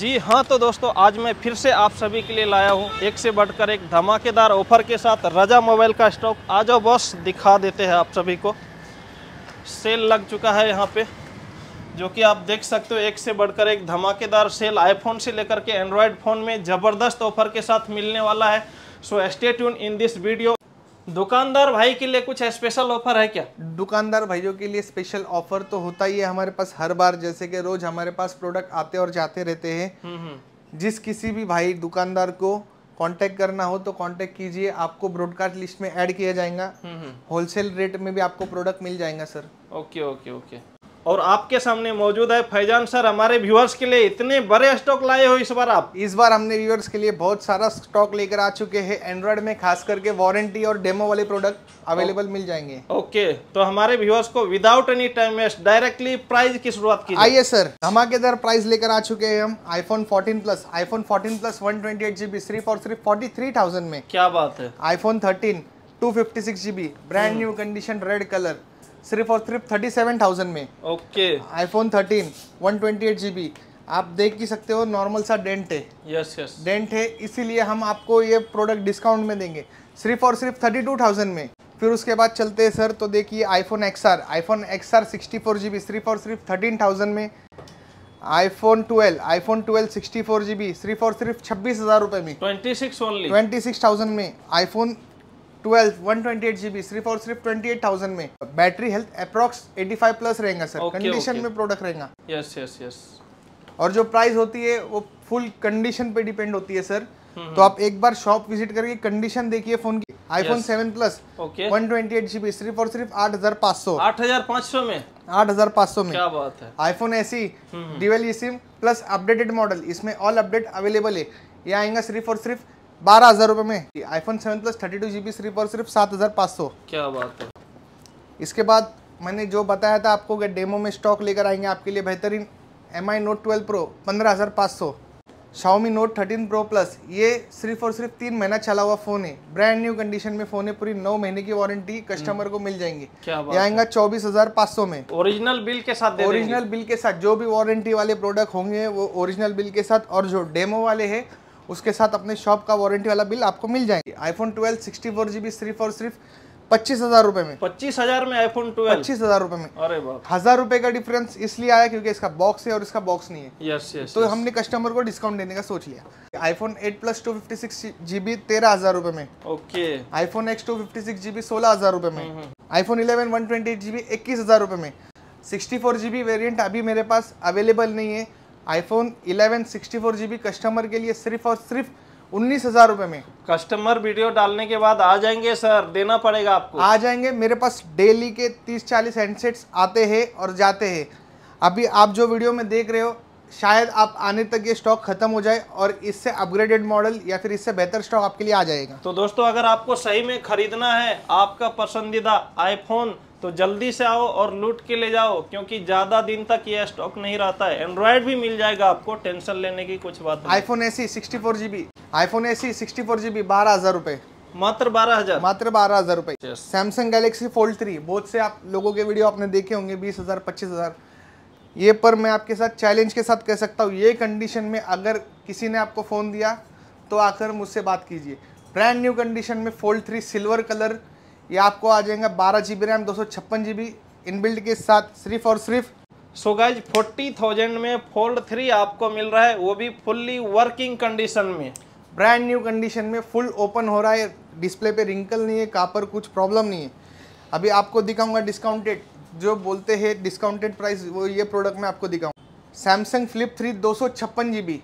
जी हाँ तो दोस्तों आज मैं फिर से आप सभी के लिए लाया हूँ एक से बढ़कर एक धमाकेदार ऑफर के साथ रजा मोबाइल का स्टॉक आ जाओ बॉस दिखा देते हैं आप सभी को सेल लग चुका है यहाँ पे जो कि आप देख सकते हो एक से बढ़कर एक धमाकेदार सेल आईफोन से लेकर के एंड्रॉयड फ़ोन में ज़बरदस्त ऑफर के साथ मिलने वाला है so state in this video दुकानदार भाई के लिए कुछ स्पेशल ऑफर है क्या दुकानदार भाइयों के लिए स्पेशल ऑफर तो होता ही है हमारे पास हर बार जैसे कि रोज हमारे पास प्रोडक्ट आते और जाते रहते हैं हम्म, हम्म। जिस किसी भी भाई दुकानदार को कांटेक्ट करना हो तो कांटेक्ट कीजिए आपको ब्रॉडकास्ट लिस्ट में ऐड किया जाएगा होलसेल हम्म, रेट में भी आपको प्रोडक्ट मिल जाएगा सर ओके ओके ओके और आपके सामने मौजूद है फैजान सर हमारे व्यूअर्स के लिए इतने बड़े स्टॉक लाए हो इस बार आप इस बार हमने व्यूअर्स के लिए बहुत सारा स्टॉक लेकर आ चुके हैं एंड्रॉइड में खास करके वारंटी और डेमो वाले प्रोडक्ट अवेलेबल मिल जाएंगे ओके तो हमारे व्यूअर्स को without any time waste directly price की शुरुआत की आइए सर धमाकेदार प्राइस लेकर आ चुके हैं हम iPhone 14 plus iPhone fourteen plus one twenty सिर्फ और सिर्फ 43000 में क्या बात है iPhone fifty six GB brand new condition red colour सिर्फ और सिर्फ थर्टी सेवन थाउजेंड में okay iPhone thirteen one twenty eight G आप देख ही सकते हो नॉर्मल सा डेंट है यस यस डेंट है इसीलिए हम आपको ये प्रोडक्ट डिस्काउंट में देंगे सिर्फ और सिर्फ थर्टी टू थाउजेंड में फिर उसके बाद चलते हैं सर तो देखिए iPhone X R iPhone X R sixty four G B सिर्फ और सिर्फ थर्टीन थाउजेंड में iPhone 12 iPhone 12 sixty four G B सिर्फ और सिर्फ छब्बीस हज़ार रुपये में twenty six only twenty six thousand में iPhone twelve one twenty eight GB सिर्फ और सिर्फ ट्वेंटी एट थाउजेंड में battery health approx eighty five plus रहेगा सर कंडीशन okay, okay. में प्रोडक्ट रहेगा यस यस यस और जो प्राइस होती है वो फुल कंडीशन पे डिपेंड होती है सर हम्म, हम्म। तो आप एक बार शॉप विजिट करके कंडीशन देखिए फोन की iPhone seven plus one twenty eight GB सिर्फ और सिर्फ आठ हजार पाँच सौ आठ हजार पाँच सौ में आठ हजार पाँच सौ में क्या बात है iPhone SE dual sim plus updated model इसमें ऑल अपडेट अवेलेबल है ये आएगा सिर्फ और सिर्फ बारह हज़ार रूपए में iPhone seven plus thirty two G B सिर्फ और सिर्फ सात हज़ार पाँच सौ क्या बात है इसके बाद मैंने जो बताया था आपको डेमो में स्टॉक लेकर आएंगे आपके लिए बेहतरीन M I note twelve pro पंद्रह हज़ार पाँच सौ Xiaomi note thirteen pro plus ये सिर्फ और सिर्फ तीन महीना चला हुआ फ़ोन है ब्रांड न्यू कंडीशन में फ़ोन है पूरी नौ महीने की वारंटी कस्टमर को मिल जाएंगी आएंगे आएगा चौबीस हज़ार पाँच सौ में ओरिजिनल बिल के साथ ओरिजिनल बिल के साथ जो भी वारंटी वाले प्रोडक्ट होंगे वो ओरिजिनल बिल के साथ और जो डेमो वाले हैं उसके साथ अपने शॉप का वारंटी वाला बिल आपको मिल जाएंगे iPhone twelve sixty four GB सिर्फ और सिर्फ पच्चीस हजार रुपए में पच्चीस हजार में आईफोन ट्वेल्व पच्चीस हजार रुपए में अरे हजार रुपए का डिफरेंस इसलिए आया क्योंकि इसका बॉक्स है और इसका बॉक्स नहीं है यस यस तो हमने कस्टमर को डिस्काउंट देने का सोच लिया iPhone eight plus two fifty six GB तेरह हजार रुपए में okay iPhone X two fifty six GB सोलह हजार रुपए में iPhone eleven one twenty eight GB इक्कीस हजार रुपए में सिक्सटी फोर जीबी वेरियंट अभी मेरे पास अवेलेबल नहीं है आईफोन 11 64 जीबी कस्टमर के लिए सिर्फ और सिर्फ उन्नीस हजार रुपए में कस्टमर वीडियो डालने के बाद आ जाएंगे सर देना पड़ेगा आपको आ जाएंगे मेरे पास डेली के तीस चालीस हैंडसेट्स आते हैं और जाते हैं अभी आप जो वीडियो में देख रहे हो शायद आप आने तक ये स्टॉक खत्म हो जाए और इससे अपग्रेडेड मॉडल या फिर इससे बेहतर स्टॉक आपके लिए आ जाएगा तो दोस्तों अगर आपको सही में खरीदना है आपका पसंदीदा आईफोन तो जल्दी से आओ और लूट के ले जाओ क्योंकि ज़्यादा दिन तक ये स्टॉक नहीं रहता है एंड्रॉयड भी मिल जाएगा आपको टेंशन लेने की कुछ बात आई iPhone SE sixty four GB B iPhone SE sixty four GB बारह हज़ार रूपए मात्र बारह हज़ार मात्र बारह हज़ार रूपए सैमसंग गैलेक्सी फोल्ड थ्री बहुत से आप लोगों के वीडियो आपने देखे होंगे बीस हज़ार पच्चीस हज़ार ये पर मैं आपके साथ चैलेंज के साथ कह सकता हूँ ये कंडीशन में अगर किसी ने आपको फ़ोन दिया तो आकर मुझसे बात कीजिए ब्रांड न्यू कंडीशन में फोल्ड थ्री सिल्वर कलर ये आपको आ जाएगा बारह जी बी रैम दो सौ छप्पन जी बी के साथ सिर्फ और सिर्फ सो गाइज फोर्टी थाउजेंड में फोल्ड थ्री आपको मिल रहा है वो भी फुल्ली वर्किंग कंडीशन में ब्रांड न्यू कंडीशन में फुल ओपन हो रहा है डिस्प्ले पे रिंकल नहीं है कापर कुछ प्रॉब्लम नहीं है अभी आपको दिखाऊंगा डिस्काउंटेड जो बोलते हैं डिस्काउंटेड प्राइस वो ये प्रोडक्ट मैं आपको दिखाऊंगा सैमसंग फ्लिप थ्री दो सौ छप्पन G B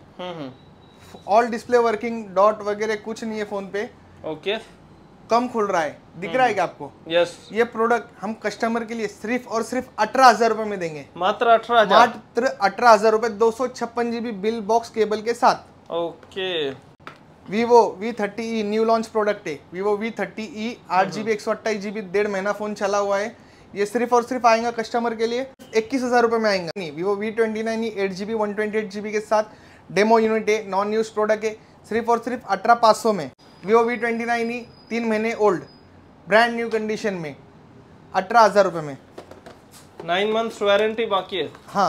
all display working dot वगैरह कुछ नहीं है फ़ोन पे ओके okay. कम खुल रहा है दिख रहा है क्या आपको यस हम्म। ये प्रोडक्ट हम कस्टमर के लिए सिर्फ और सिर्फ अठारह हजार रूपए में देंगे मात्र अठारह हजार मात्र अठारह हजार रूपए दो सौ छप्पन जीबी बिल बॉक्स केबल के साथ okay Vivo V thirty E new launch product है वीवो वी थर्टी ई आठ जीबी हम्म। एक सौ अट्ठाईस जीबी डेढ़ महीना फोन चला हुआ है ये सिर्फ और सिर्फ आएगा कस्टमर के लिए इक्कीस हजार रुपये में आएगा नहीं Vivo V twenty nine E eight GB one twenty eight GB के साथ डेमो यूनिट है नॉन यूज प्रोडक्ट है सिर्फ और सिर्फ अठारह पाँच सौ में Vivo V twenty nine E तीन महीने ओल्ड ब्रांड न्यू कंडीशन में अठारह हज़ार रुपये में नाइन मंथ्स वारंटी बाकी है हाँ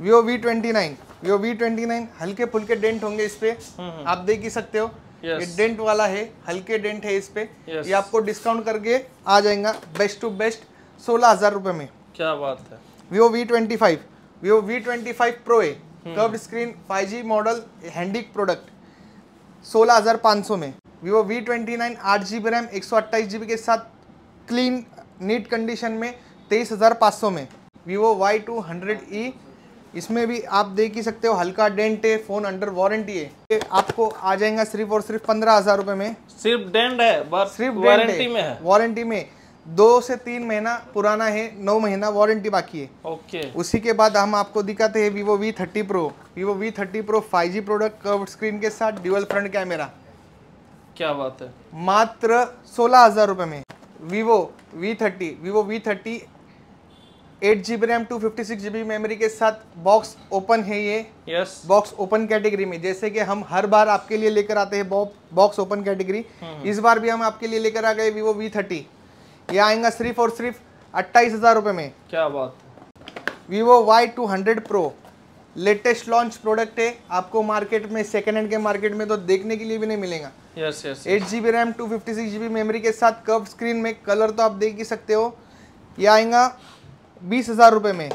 Vivo V twenty nine Vivo V twenty nine हल्के फुल्के डेंट होंगे इस पर हम्म। आप देख ही सकते हो yes. ये डेंट वाला है हल्के डेंट है इस पे yes. ये आपको डिस्काउंट करके आ जाएगा बेस्ट टू बेस्ट सोलह हजार रुपये में क्या बात है Vivo V twenty five Vivo V twenty five pro है curve screen five G model हैंडिक प्रोडक्ट सोलह हजार पाँच सौ में वीवो वी ट्वेंटी नाइन आठ जी बी रैम एक सौ अट्ठाईस जी बी के साथ क्लीन नीट कंडीशन में तेईस हज़ार पाँच सौ में Vivo Y two hundred E इसमें भी आप देख ही सकते हो हल्का डेंट है फ़ोन अंडर वारंटी है ये आपको आ जाएगा सिर्फ और सिर्फ पंद्रह हज़ार रुपये में सिर्फ डेंट है सिर्फ वारंटी में है वारंटी में दो से तीन महीना पुराना है नौ महीना वारंटी बाकी है ओके okay. उसी के बाद हम आपको दिखाते हैं Vivo V thirty pro Vivo V thirty pro five G product curve screen के साथ ड्यूअल फ्रंट कैमरा क्या बात है मात्र सोलह हजार रुपए में vivo v30 vivo v30 V thirty eight G B RAM two fifty six G B memory के साथ बॉक्स ओपन है ये यस बॉक्स ओपन कैटेगरी में जैसे कि हम हर बार आपके लिए लेकर आते हैं बॉक्स ओपन कैटेगरी इस बार भी हम आपके लिए लेकर आ गए vivo v30 ये आएगा सिर्फ और सिर्फ अट्ठाईस हजार रुपए में क्या बात Vivo Y two hundred latest launch product है आपको मार्केट में सेकेंड हैंड के मार्केट में तो देखने के लिए भी नहीं मिलेगा eight G B RAM two fifty six G B memory के साथ कर्व स्क्रीन में कलर तो आप देख ही सकते हो ये आएगा बीस हज़ार रुपए में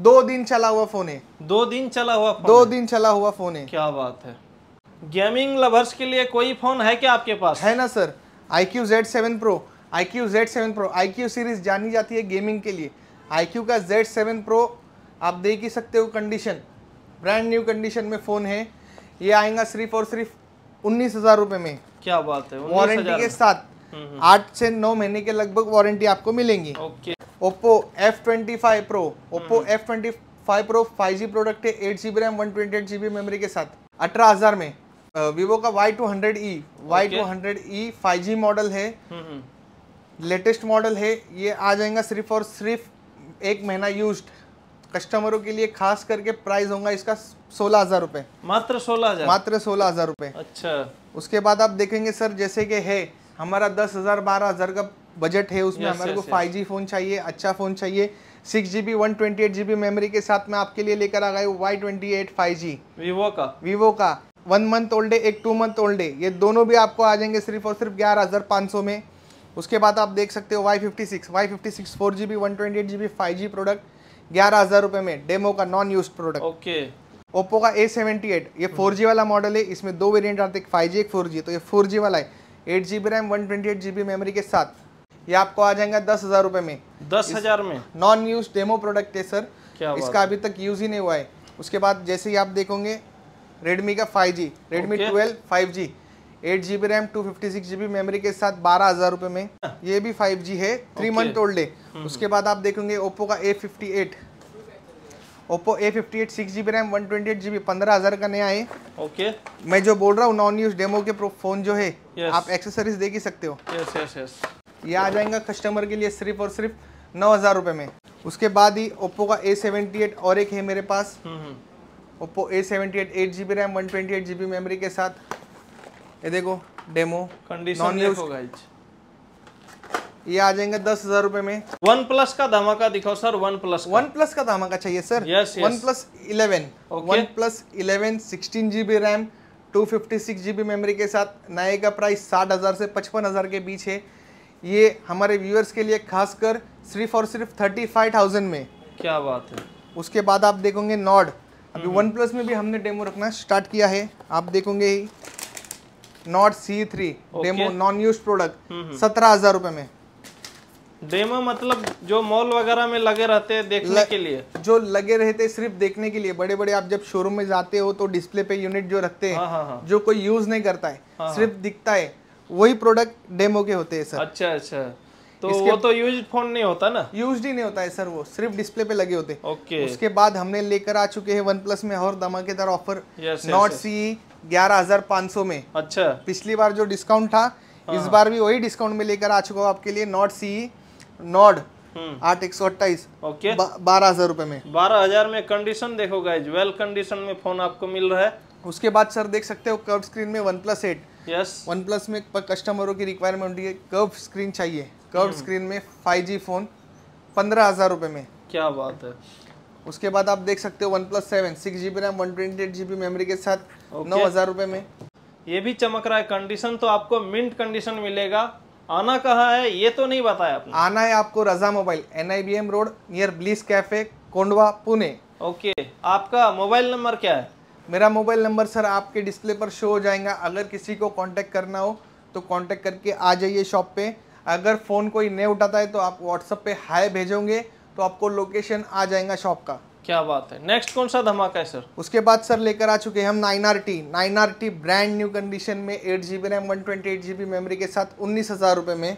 दो दिन चला हुआ फ़ोन है दो दिन चला हुआ दो दिन चला हुआ फ़ोन है क्या बात है गेमिंग लवर्स के लिए कोई फ़ोन है क्या आपके पास है ना sir I Q Z seven pro I Q Z seven pro I Q series जानी जाती है गेमिंग के लिए आई क्यू का जेड सेवन प्रो आप देख ही सकते हो कंडीशन ब्रांड न्यू कंडीशन में फ़ोन है ये आएगा सिर्फ और सिर्फ उन्नीस हज़ार रूपए में क्या बात है वारंटी के साथ हम्म, हम्म। आठ से नौ महीने के लगभग वारंटी आपको मिलेंगी okay Oppo F twenty five pro Oppo F twenty five pro five G product है eight GB RAM one twenty eight memory के साथ अठारह हज़ार में वीवो का Y two hundred E Y two hundred E five G model है latest hmm, model है ये आ जाएगा सिर्फ और सिर्फ एक महीना यूज्ड कस्टमरों के लिए खास करके प्राइस होगा इसका सोलह हजार रूपए मात्र सोलह हजार मात्र सोलह हजार रूपए अच्छा उसके बाद आप देखेंगे सर जैसे कि है हमारा दस हजार बारह हजार का बजट है उसमें हमारे को फाइव जी फोन चाहिए अच्छा फोन चाहिए six GB one twenty eight GB memory के साथ में आपके लिए लेकर आ गए Y twenty eight five G Vivo का वीवो का वन मंथ ओल्ड एक टू मंथ ओल्ड ये दोनों भी आपको आ जाएंगे सिर्फ और सिर्फ ग्यारह हज़ार पाँच सौ में उसके बाद आप देख सकते हो Y fifty six Y fifty six four GB one twenty eight GB five G product ग्यारह हजार रुपए में डेमो का non use product okay Oppo का ए सेवेंटी एट ये फोर हम्म। जी वाला मॉडल है इसमें दो वेरियंट आते फाइव जी एक फोर जी तो ये फोर जी वाला है eight G B RAM one twenty eight G B memory के साथ ये आपको आ जाएगा दस हजार रुपए में दस हजार में नॉन यूज डेमो प्रोडक्ट है सर क्या इसका अभी तक यूज ही नहीं हुआ है उसके बाद जैसे ही आप देखोगे रेडमी का five G Redmi twelve five G eight G B RAM two fifty six G B memory के साथ बारह हज़ार रुपए में ये भी फाइव जी है थ्री मंथ ओल्ड है हम्म। उसके बाद आप देखेंगे ओप्पो का A fifty eight Oppo A fifty eight six G B RAM one twenty eight G B पंद्रह हज़ार का नया है ओके मैं जो बोल रहा हूँ नॉन यूज डेमो के फ़ोन जो है yes. आप एक्सेसरीज देख ही सकते हो yes, yes, yes. ये आ जाएगा कस्टमर के लिए सिर्फ और सिर्फ नौ हज़ार रुपए में उसके बाद ही ओप्पो का ए सेवेंटी एट और एक है मेरे पास Oppo A seventy eight eight G B RAM one twenty eight G B memory के साथ ये देखो डेमो कंडीशन देखो गाइज ये आ जाएंगे दस हजार रूपए में वन प्लस का धमाका दिखाओ sir OnePlus OnePlus का धमाका चाहिए sir yes OnePlus eleven OnePlus eleven sixteen GB RAM two fifty six GB memory के साथ नए का प्राइस साठ हज़ार से पचपन हज़ार के बीच है ये हमारे व्यूअर्स के लिए खासकर सिर्फ और सिर्फ थर्टी फाइव थाउजेंड में क्या बात है उसके बाद आप देखोगे नॉड अभी वन हम्म। प्लस में भी हमने डेमो रखना स्टार्ट किया है आप देखोगे ही Nord CE three demo non use product सत्रह हजार रूपए में डेमो मतलब जो मॉल वगैरह में लगे रहते हैं देखने ल, के लिए जो लगे रहते सिर्फ देखने के लिए बड़े बड़े आप जब शोरूम में जाते हो तो डिस्प्ले पे यूनिट जो रखते हैं हाँ, हाँ, हाँ। जो कोई यूज नहीं करता है सिर्फ दिखता है वही प्रोडक्ट डेमो के होते हैं सर अच्छा अच्छा तो वो तो यूज फोन नहीं होता ना यूज ही नहीं होता है सर वो सिर्फ डिस्प्ले पे लगे होते ओके उसके बाद हमने लेकर आ चुके हैं वन प्लस में और धमाकेदार ऑफर नॉट सी ग्यारह हजार पाँच सौ में अच्छा पिछली बार जो डिस्काउंट था हाँ। इस बार भी वही डिस्काउंट में लेकर आ चुका हूँ आपके लिए नॉट सी नॉड आठ एक सौ अट्ठाईस ओके बारह हजार रूपए में बारह हजार में कंडीशन देखो गाइज वेल कंडीशन में फोन आपको मिल रहा है उसके बाद सर देख सकते हो कर्व स्क्रीन में OnePlus eight yes OnePlus में कस्टमरों की रिक्वायरमेंट होती है कर्व स्क्रीन चाहिए कर्व हम्म। स्क्रीन में फाइव फोन पंद्रह हजार रूपए में क्या बात है उसके बाद आप देख सकते हो OnePlus seven six G B RAM one twenty eight G B memory के साथ नौ हज़ार रुपए में ये भी चमक रहा है कंडीशन तो आपको मिंट कंडीशन मिलेगा आना कहाँ है ये तो नहीं बताया आपने आना है आपको Raza mobile N I B M road near Bliss cafe Kondhwa Pune okay आपका मोबाइल नंबर क्या है मेरा मोबाइल नंबर सर आपके डिस्प्ले पर शो हो जाएगा अगर किसी को कॉन्टेक्ट करना हो तो कॉन्टेक्ट करके आ जाइए शॉप पे अगर फ़ोन कोई नहीं उठाता है तो आप व्हाट्सअप पे हाय भेजोगे तो आपको लोकेशन आ जाएगा शॉप का क्या बात है नेक्स्ट कौन सा धमाका है सर उसके बाद सर लेकर आ चुके हैं हम nine R T nine R T brand new condition में eight G B RAM one twenty eight G B memory के साथ उन्नीस हज़ार रुपये में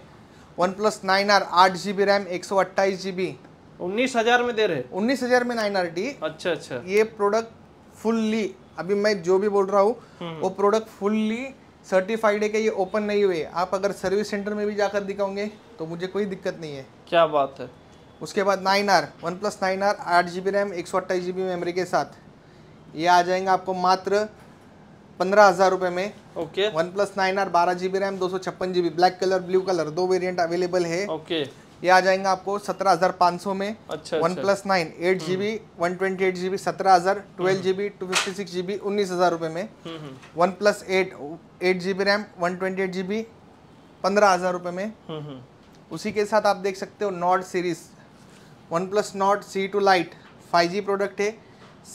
वन प्लस नाइन आर आठ जी बी रैम एक सौ अट्ठाईस जी बी उन्नीस हज़ार में दे रहे उन्नीस हज़ार में नाइन आर टी अच्छा अच्छा ये प्रोडक्ट फुल्ली अभी मैं जो भी बोल रहा हूँ हम्म। वो प्रोडक्ट फुल्ली सर्टिफाइड है कि ये ओपन नहीं हुए आप अगर सर्विस सेंटर में भी जाकर दिखाओगे तो मुझे कोई दिक्कत नहीं है क्या बात है उसके बाद nine R OnePlus nine R आठ जी बी रैम एक सौ अट्ठाईस जी बी मेमोरी के साथ ये आ जाएगा आपको मात्र पंद्रह हज़ार रुपये में okay OnePlus nine R बारह जी बी रैम दो सौ छप्पन G B black colour blue colour दो वेरिएंट अवेलेबल है ओके ये आ जाएंगे आपको सत्रह हजार पाँच सौ में अच्छा वन अच्छा। Plus nine eight hmm. G B one twenty eight G B सत्रह हजार twelve hmm. G B two fifty six G B उन्नीस हजार रुपये में hmm, OnePlus eight eight G B RAM one twenty eight G B पंद्रह हजार रुपये में उसी के साथ आप देख सकते हो Nord series OnePlus Nord CE two lite five G product है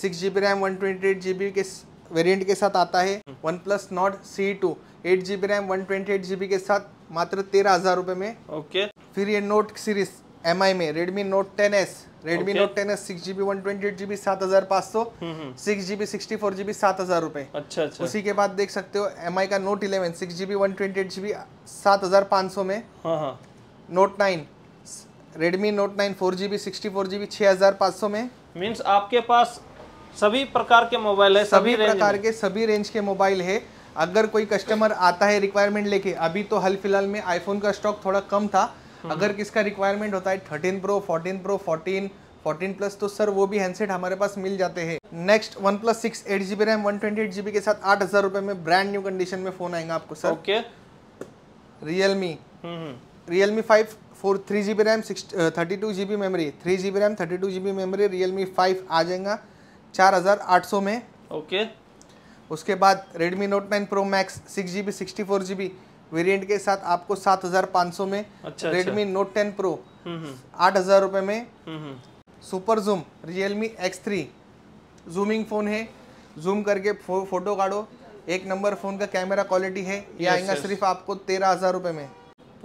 six G B RAM one twenty eight G B के वेरियंट के साथ आता है OnePlus Nord CE two eight G B RAM one twenty eight G B के साथ मात्र तेरह हज़ार रुपये में ओके okay. फिर ये नोट सीरीज एम आई में Redmi note ten S Redmi note ten S six GB one twenty eight GB सात हजार पाँच सौ six GB sixty four GB सात हजार रुपए अच्छा अच्छा उसी के बाद देख सकते हो एम आई का note eleven six GB one twenty eight GB सात हजार पाँच सौ में हाँ, हाँ. Note nine Redmi note nine four G B sixty four G B छः हज़ार पाँच सौ में मीन्स आपके पास सभी प्रकार के मोबाइल है सभी, सभी प्रकार के सभी रेंज के मोबाइल है अगर कोई कस्टमर आता है रिक्वायरमेंट लेके अभी तो हाल फिलहाल में आईफोन का स्टॉक थोड़ा कम था हम्म। अगर किसका रिक्वायरमेंट होता है thirteen pro fourteen pro fourteen fourteen plus तो सर वो भी हैंडसेट हमारे पास मिल जाते हैं next OnePlus six eight G B RAM one twenty eight G B के साथ आठ हज़ार रुपए में ब्रांड न्यू कंडीशन में फ़ोन आएगा आपको sir okay Realme Realme five four three G B RAM six thirty two G B memory three G B RAM thirty two G B memory Realme five आ जाएगा चार हज़ार आठ सौ में ओके okay. उसके बाद Redmi note nine pro max six G B sixty four G B variant के साथ आपको सात हज़ार पाँच सौ में अच्छा, रेडमी नोट टेन प्रो आठ हज़ार रुपये में super zoom Realme X three zooming phone है जूम करके फो, फोटो काढ़ो एक नंबर फ़ोन का कैमरा क्वालिटी है ये आएगा सिर्फ आपको तेरह हज़ार रुपये में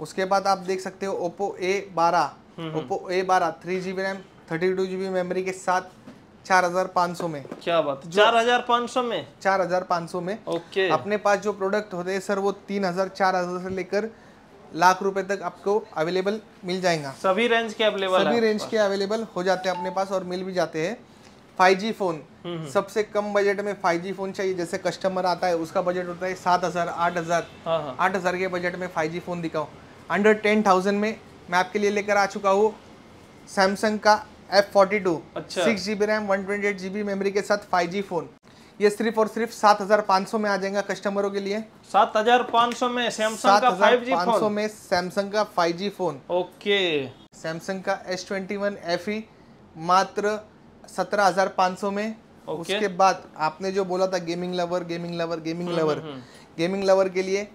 उसके बाद आप देख सकते हो ओप्पो ए बारह हम्म, हम्म। ओप्पो ए बारह three G B RAM thirty two G B memory के साथ चार हजार पाँच सौ में क्या बात चार हजार पाँच सौ में चार हजार पाँच सौ में ओके अपने पास जो प्रोडक्ट होते हैं सर वो तीन हजार चार हजार से लेकर लाख रुपए तक आपको अवेलेबल मिल जाएगा सभी रेंज के अवेलेबल सभी रेंज के अवेलेबल हो जाते हैं अपने पास और मिल भी जाते हैं 5G फोन हम्म, सबसे कम बजट में 5G फोन चाहिए जैसे कस्टमर आता है उसका बजट होता है सात हजार आठ हजार हाँ, हाँ। आठ हजार के बजट में 5G फोन दिखाओ अंडर टेन थाउजेंड में मैं आपके लिए लेकर आ चुका हूँ सैमसंग का F forty two six G B RAM one twenty eight G B memory के साथ फाइव जी फोन ये सिर्फ और सिर्फ सात हजार पाँच सौ में आ जाएगा कस्टमरों के लिए सात हजार पाँच सौ में सैमसंग का फाइव जी e पाँच सौ में सैमसंग का five G phone okay Samsung का S twenty one F E मात्र सत्रह हजार पाँच सौ में okay. उसके बाद आपने जो बोला था gaming lover gaming lover gaming lover gaming lover के लिए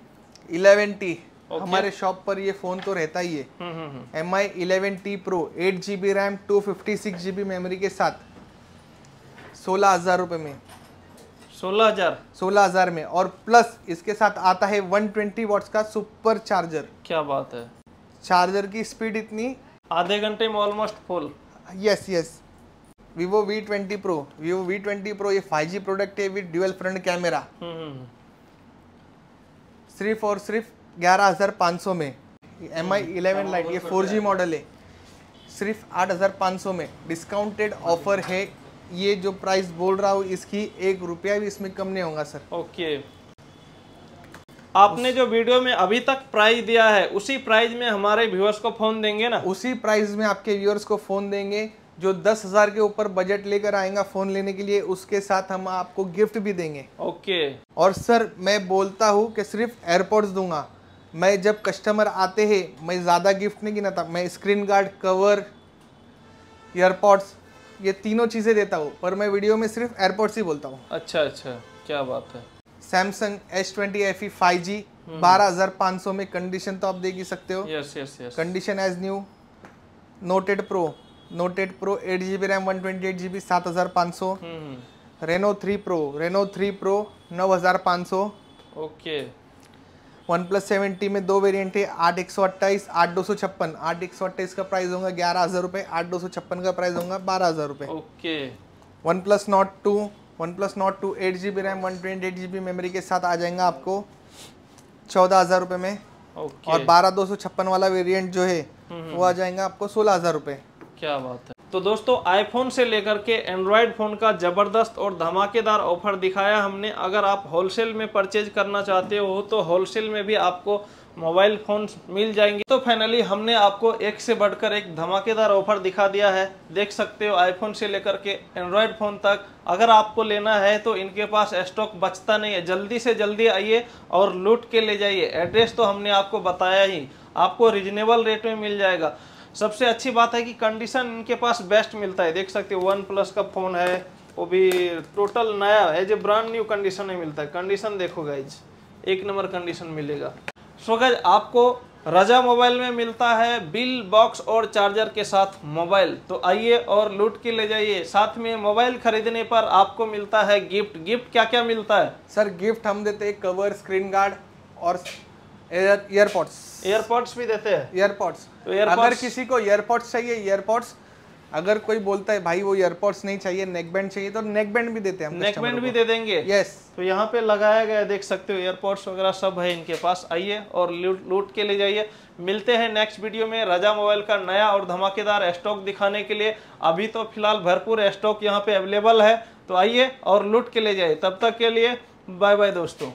इलेवन टी okay. हमारे शॉप पर ये फोन तो रहता ही है M I eleven T pro eight G B RAM two fifty six G B memory के साथ सोलह हजार रुपये में सोलह हजार सोलह हजार में और प्लस इसके साथ आता है वन ट्वेंटी वॉट्स का सुपर चार्जर क्या बात है चार्जर की स्पीड इतनी आधे घंटे में almost full yes yes Vivo V twenty pro V20 V twenty pro ये फाइव जी प्रोडक्ट है विद ड्यूअल फ्रंट कैमरा सिर्फ और सिर्फ ग्यारह हज़ार पाँच सौ में एम हाँ, आई हाँ, इलेवन हाँ, लाइट ये फोर जी मॉडल है सिर्फ आठ हज़ार पाँच सौ में डिस्काउंटेड ऑफर है ये जो प्राइस बोल रहा हूँ इसकी एक रुपया भी इसमें कम नहीं होगा सर ओके आपने जो वीडियो में अभी तक प्राइस दिया है उसी प्राइस में हमारे व्यूअर्स को फोन देंगे ना उसी प्राइस में आपके व्यूअर्स को फोन देंगे जो दस हजार के ऊपर बजट लेकर आएगा फोन लेने के लिए उसके साथ हम आपको गिफ्ट भी देंगे ओके और सर मैं बोलता हूँ कि सिर्फ एयरपोर्ट्स दूंगा मैं जब कस्टमर आते हैं मैं ज़्यादा गिफ्ट नहीं गिना था मैं स्क्रीन गार्ड कवर एयरपॉड्स ये तीनों चीज़ें देता हूँ पर मैं वीडियो में सिर्फ एयरपॉड्स ही बोलता हूँ अच्छा अच्छा क्या बात है Samsung S twenty F E five G बारह हज़ार पाँच सौ में कंडीशन तो आप देख ही सकते हो yes yes yes condition as new noted pro noted pro eight G B RAM one twenty eight G B सात हज़ार पाँच सौ Reno three pro Reno three pro नौ हज़ार पाँच सौ ओके वन प्लस सेवेंटी में दो वेरिएंट है आठ एक सौ अट्ठाईस आठ दो सौ छप्पन आठ एक सौ अट्ठाईस का प्राइस होगा ग्यारह हज़ार रुपए आठ दो सौ छप्पन का प्राइस होगा बारह हज़ार रुपए okay OnePlus Nord two OnePlus Nord two eight G B RAM one twenty eight G B memory के साथ आ जाएगा आपको चौदह हज़ार रुपए में okay. और बारह दो सौ छप्पन वाला वेरियंट जो है हम्म, हम्म, वो आ हम्म। जाएगा आपको सोलह हज़ार रुपए क्या बात है तो दोस्तों आईफोन से लेकर के एंड्रॉयड फ़ोन का ज़बरदस्त और धमाकेदार ऑफर दिखाया हमने अगर आप होलसेल में परचेज करना चाहते हो तो होलसेल में भी आपको मोबाइल फ़ोन मिल जाएंगे तो फाइनली हमने आपको एक से बढ़कर एक धमाकेदार ऑफर दिखा दिया है देख सकते हो आईफोन से लेकर के एंड्रॉयड फ़ोन तक अगर आपको लेना है तो इनके पास स्टॉक बचता नहीं है जल्दी से जल्दी आइए और लूट के ले जाइए एड्रेस तो हमने आपको बताया ही आपको रिजनेबल रेट में मिल जाएगा सबसे अच्छी बात है कि कंडीशन इनके पास बेस्ट मिलता है देख सकते हो वन प्लस का फ़ोन है वो भी टोटल नया है जो ब्रांड न्यू कंडीशन में मिलता है कंडीशन देखो गाइज एक नंबर कंडीशन मिलेगा सो गाइज आपको रजा मोबाइल में मिलता है बिल बॉक्स और चार्जर के साथ मोबाइल तो आइए और लूट के ले जाइए साथ में मोबाइल खरीदने पर आपको मिलता है गिफ्ट गिफ्ट क्या क्या मिलता है सर गिफ्ट हम देते हैं कवर स्क्रीन गार्ड और एयरपोर्ट्स एयरपोर्ट्स भी देते हैं एयरपोर्ट्स तो अगर किसी को एयरपोर्ट्स चाहिए एयरपोर्ट्स अगर कोई बोलता है भाई वो एयरपोर्ट्स नहीं चाहिए नेक बैंड चाहिए तो नेक बैंड भी देते हैं नेक बैंड भी दे देंगे यस तो यहाँ पे लगाया गया देख सकते हो एयरपोर्ट्स वगैरह सब है इनके पास आइए और लूट लूट के ले जाइए मिलते हैं नेक्स्ट वीडियो में राजा मोबाइल का नया और धमाकेदार स्टॉक दिखाने के लिए अभी तो फिलहाल भरपूर स्टॉक यहाँ पे अवेलेबल है तो आइए और लूट के ले जाइए तब तक के लिए बाय बाय दोस्तों